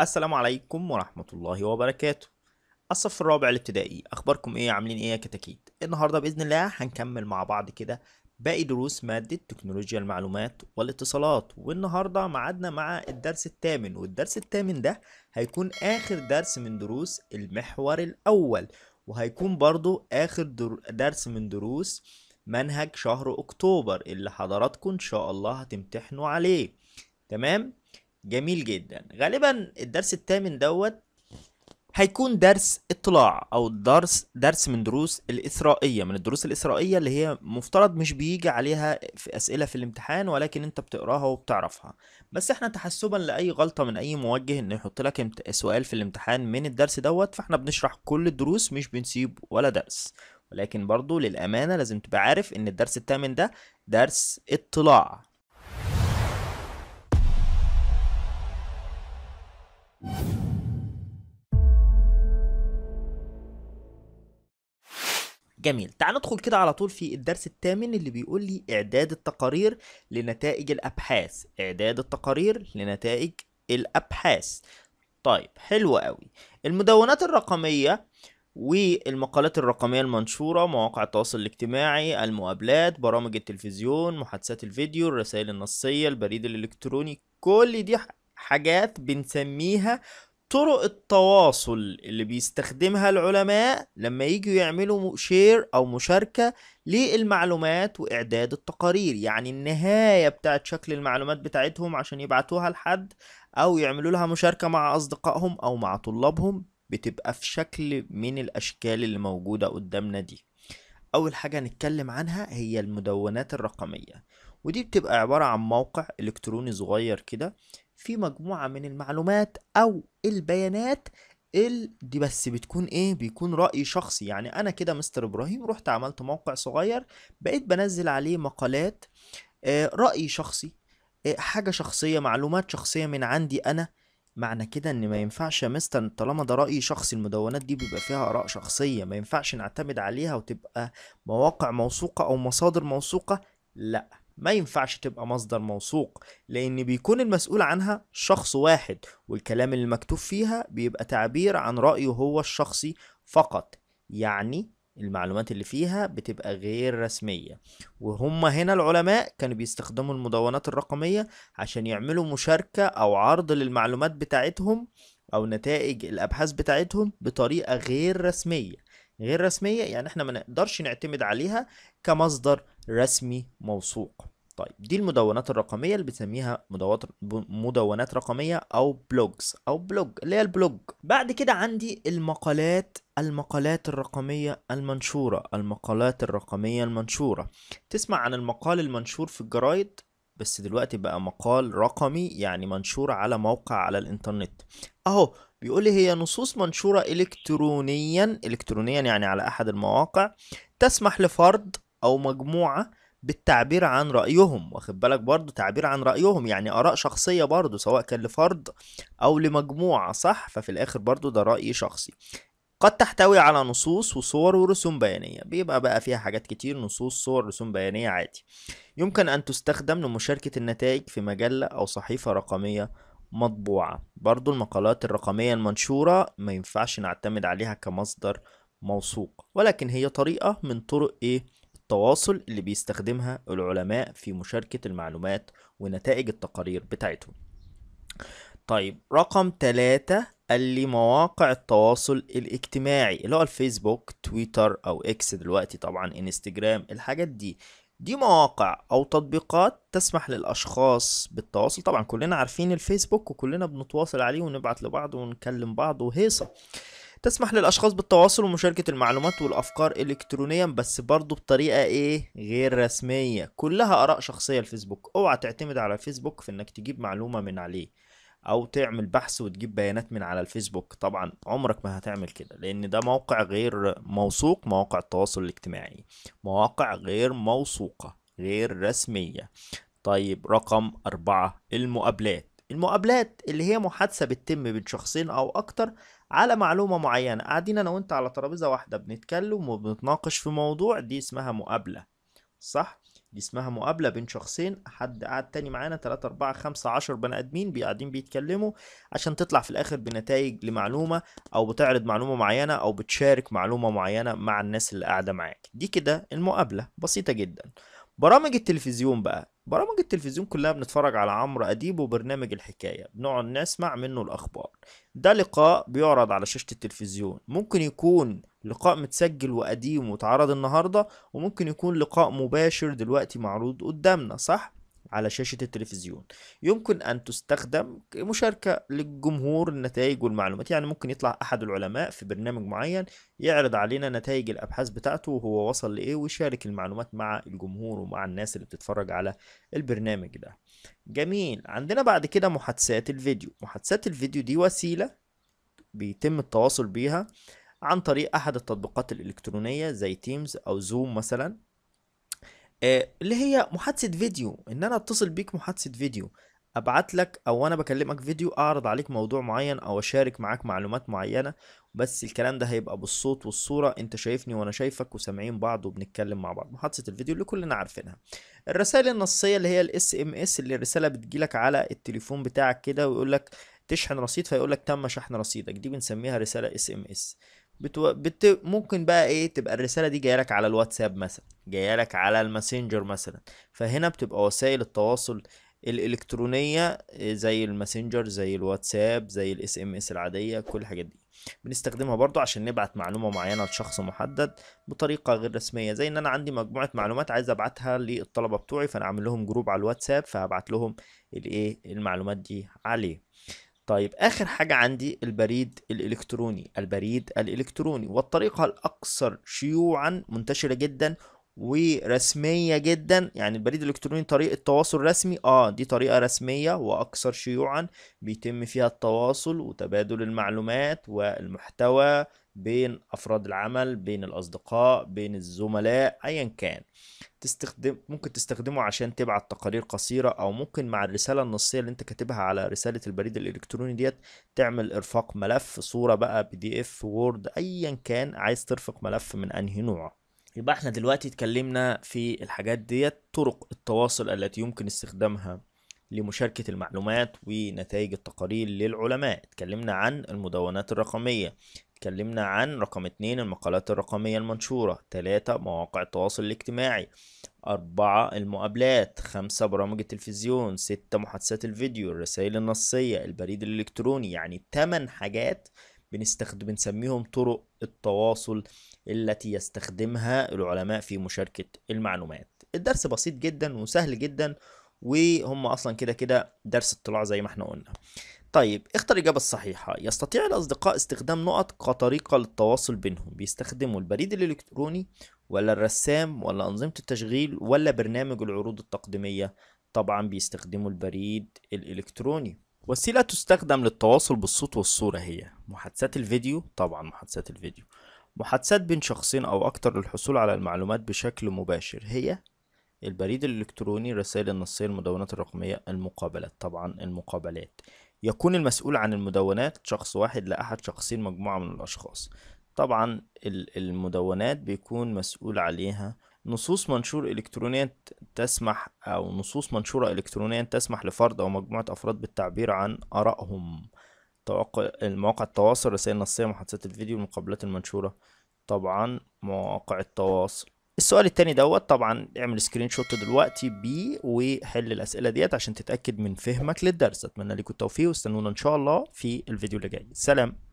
السلام عليكم ورحمة الله وبركاته الصف الرابع الابتدائي أخباركم إيه عاملين إيه يا كتاكيت النهاردة بإذن الله هنكمل مع بعض كده باقي دروس مادة تكنولوجيا المعلومات والاتصالات والنهاردة معادنا مع الدرس الثامن والدرس الثامن ده هيكون آخر درس من دروس المحور الأول وهيكون برضو آخر درس من دروس منهج شهر أكتوبر اللي حضراتكم إن شاء الله هتمتحنوا عليه تمام؟ جميل جدا غالبا الدرس الثامن دوت هيكون درس اطلاع او درس درس من دروس الاثرائيه من الدروس الاثرائيه اللي هي مفترض مش بيجي عليها في اسئله في الامتحان ولكن انت بتقراها وبتعرفها بس احنا تحسبا لاي غلطه من اي موجه انه يحط لك سؤال في الامتحان من الدرس دوت فاحنا بنشرح كل الدروس مش بنسيب ولا درس ولكن برضو للأمانة لازم تبقى عارف إن الدرس التامن ده درس اطلاع جميل تعال ندخل كده على طول في الدرس الثامن اللي بيقول لي إعداد التقارير لنتائج الأبحاث إعداد التقارير لنتائج الأبحاث طيب حلو قوي المدونات الرقمية والمقالات الرقمية المنشورة مواقع التواصل الاجتماعي المقابلات برامج التلفزيون محادثات الفيديو الرسائل النصية البريد الإلكتروني كل دي حاجات بنسميها طرق التواصل اللي بيستخدمها العلماء لما يجوا يعملوا شير أو مشاركة للمعلومات وإعداد التقارير يعني النهاية بتاعت شكل المعلومات بتاعتهم عشان يبعتوها لحد أو يعملوا لها مشاركة مع أصدقائهم أو مع طلابهم بتبقى في شكل من الأشكال اللي موجودة قدامنا دي أول حاجة هنتكلم عنها هي المدونات الرقمية ودي بتبقى عبارة عن موقع إلكتروني صغير كده في مجموعة من المعلومات أو البيانات ال دي بس بتكون ايه بيكون رأي شخصي يعني انا كده مستر ابراهيم رحت عملت موقع صغير بقيت بنزل عليه مقالات آه رأي شخصي آه حاجة شخصية معلومات شخصية من عندي انا معنى كده ان ما ينفعش يا مستر طالما ده رأي شخصي المدونات دي بيبقى فيها آراء شخصية ما ينفعش نعتمد عليها وتبقى مواقع موثوقة او مصادر موثوقة لا ما ينفعش تبقى مصدر موثوق لأن بيكون المسؤول عنها شخص واحد والكلام اللي مكتوب فيها بيبقى تعبير عن رأيه هو الشخصي فقط يعني المعلومات اللي فيها بتبقى غير رسمية وهم هنا العلماء كانوا بيستخدموا المدونات الرقمية عشان يعملوا مشاركة أو عرض للمعلومات بتاعتهم أو نتائج الأبحاث بتاعتهم بطريقة غير رسمية غير رسمية يعني احنا ما نقدرش نعتمد عليها كمصدر رسمي موثوق طيب دي المدونات الرقمية اللي بنسميها مدونات مدونات رقمية أو بلوجز أو بلوج اللي هي البلوج بعد كده عندي المقالات المقالات الرقمية المنشورة المقالات الرقمية المنشورة تسمع عن المقال المنشور في الجرايد بس دلوقتي بقى مقال رقمي يعني منشور على موقع على الانترنت اهو بيقول لي هي نصوص منشورة الكترونيا الكترونيا يعني على احد المواقع تسمح لفرد او مجموعه بالتعبير عن رأيهم واخد بالك برضه تعبير عن رأيهم يعني آراء شخصية برضه سواء كان لفرد أو لمجموعة صح ففي الآخر برضه ده رأي شخصي قد تحتوي على نصوص وصور ورسوم بيانية بيبقى بقى فيها حاجات كتير نصوص صور رسوم بيانية عادي يمكن أن تستخدم لمشاركة النتائج في مجلة أو صحيفة رقمية مطبوعة برضو المقالات الرقمية المنشورة ما ينفعش نعتمد عليها كمصدر موثوق ولكن هي طريقة من طرق إيه التواصل اللي بيستخدمها العلماء في مشاركة المعلومات ونتائج التقارير بتاعتهم طيب رقم ثلاثة اللي مواقع التواصل الاجتماعي اللي هو الفيسبوك تويتر او اكس دلوقتي طبعا انستجرام الحاجات دي دي مواقع او تطبيقات تسمح للاشخاص بالتواصل طبعا كلنا عارفين الفيسبوك وكلنا بنتواصل عليه ونبعت لبعض ونكلم بعض وهيصة تسمح للأشخاص بالتواصل ومشاركة المعلومات والأفكار إلكترونيا بس برضه بطريقة إيه غير رسمية كلها آراء شخصية الفيسبوك اوعى تعتمد على الفيسبوك في إنك تجيب معلومة من عليه أو تعمل بحث وتجيب بيانات من على الفيسبوك طبعا عمرك ما هتعمل كده لأن ده موقع غير موثوق مواقع التواصل الاجتماعي مواقع غير موثوقة غير رسمية طيب رقم أربعة المقابلات المقابلات اللي هي محادثة بتتم بين شخصين أو أكتر على معلومة معينة قاعدين أنا وأنت على ترابيزة واحدة بنتكلم وبنتناقش في موضوع دي اسمها مقابلة صح؟ دي اسمها مقابلة بين شخصين حد قاعد تاني معانا تلاتة أربعة خمسة عشر بني آدمين قاعدين بيتكلموا عشان تطلع في الآخر بنتائج لمعلومة أو بتعرض معلومة معينة أو بتشارك معلومة معينة مع الناس اللي قاعدة معاك دي كده المقابلة بسيطة جدا برامج التلفزيون بقى برامج التلفزيون كلها بنتفرج على عمرو أديب وبرنامج الحكاية بنقعد نسمع منه الأخبار ده لقاء بيعرض على شاشة التلفزيون ممكن يكون لقاء متسجل وقديم واتعرض النهاردة وممكن يكون لقاء مباشر دلوقتي معروض قدامنا صح؟ على شاشة التلفزيون يمكن أن تستخدم مشاركة للجمهور النتائج والمعلومات يعني ممكن يطلع أحد العلماء في برنامج معين يعرض علينا نتائج الأبحاث بتاعته وهو وصل لإيه ويشارك المعلومات مع الجمهور ومع الناس اللي بتتفرج على البرنامج ده جميل عندنا بعد كده محادثات الفيديو محادثات الفيديو دي وسيلة بيتم التواصل بيها عن طريق أحد التطبيقات الإلكترونية زي تيمز أو زوم مثلا آه، اللي هي محادثه فيديو ان انا اتصل بيك محادثه فيديو ابعت لك او انا بكلمك فيديو اعرض عليك موضوع معين او اشارك معاك معلومات معينه بس الكلام ده هيبقى بالصوت والصوره انت شايفني وانا شايفك وسامعين بعض وبنتكلم مع بعض محادثه الفيديو اللي كلنا عارفينها الرسائل النصيه اللي هي الاس ام اس اللي الرساله بتجيلك على التليفون بتاعك كده ويقول لك تشحن رصيد فيقول لك تم شحن رصيدك دي بنسميها رساله اس ام اس بتو... بت... ممكن بقى ايه تبقى الرساله دي جايه لك على الواتساب مثلا جايه لك على الماسنجر مثلا فهنا بتبقى وسائل التواصل الالكترونيه آه، زي الماسنجر زي الواتساب زي الاس ام اس العاديه كل الحاجات دي بنستخدمها برضو عشان نبعت معلومة معينة لشخص محدد بطريقة غير رسمية زي ان انا عندي مجموعة معلومات عايز ابعتها للطلبة بتوعي فانا عامل لهم جروب على الواتساب فهبعت لهم الايه المعلومات دي عليه طيب آخر حاجة عندي البريد الإلكتروني البريد الإلكتروني والطريقة الأكثر شيوعا منتشرة جدا ورسمية جدا يعني البريد الإلكتروني طريقة تواصل رسمي اه دي طريقة رسمية وأكثر شيوعا بيتم فيها التواصل وتبادل المعلومات والمحتوى بين افراد العمل بين الاصدقاء بين الزملاء ايا كان تستخدم ممكن تستخدمه عشان تبعت تقارير قصيره او ممكن مع الرساله النصيه اللي انت كاتبها على رساله البريد الالكتروني ديت تعمل ارفاق ملف صوره بقى بي دي اف وورد ايا كان عايز ترفق ملف من انهي نوع يبقى احنا دلوقتي اتكلمنا في الحاجات ديت طرق التواصل التي يمكن استخدامها لمشاركة المعلومات ونتائج التقارير للعلماء اتكلمنا عن المدونات الرقمية اتكلمنا عن رقم اتنين المقالات الرقمية المنشورة تلاتة مواقع التواصل الاجتماعي أربعة المقابلات خمسة برامج التلفزيون ستة محادثات الفيديو الرسائل النصية البريد الإلكتروني يعني تمن حاجات بنستخدم بنسميهم طرق التواصل التي يستخدمها العلماء في مشاركة المعلومات الدرس بسيط جدا وسهل جدا وهم أصلا كده كده درس اطلاع زي ما احنا قلنا طيب اختر الإجابة الصحيحة يستطيع الأصدقاء استخدام نقط كطريقة للتواصل بينهم بيستخدموا البريد الإلكتروني ولا الرسام ولا أنظمة التشغيل ولا برنامج العروض التقديمية طبعا بيستخدموا البريد الإلكتروني وسيلة تستخدم للتواصل بالصوت والصورة هي محادثات الفيديو طبعا محادثات الفيديو محادثات بين شخصين أو أكتر للحصول على المعلومات بشكل مباشر هي البريد الإلكتروني الرسائل النصية المدونات الرقمية المقابلات طبعا المقابلات يكون المسؤول عن المدونات شخص واحد لأحد شخصين مجموعة من الأشخاص طبعا المدونات بيكون مسؤول عليها نصوص منشور إلكترونيا تسمح أو نصوص منشورة إلكترونيا تسمح لفرد أو مجموعة أفراد بالتعبير عن آرائهم مواقع التواصل رسائل نصية محادثات الفيديو المقابلات المنشورة طبعا مواقع التواصل السؤال التاني دوت طبعا اعمل سكرين شوت دلوقتي بيه وحل الاسئله ديت عشان تتاكد من فهمك للدرس اتمنى لكم التوفيق واستنونا ان شاء الله في الفيديو اللي جاي سلام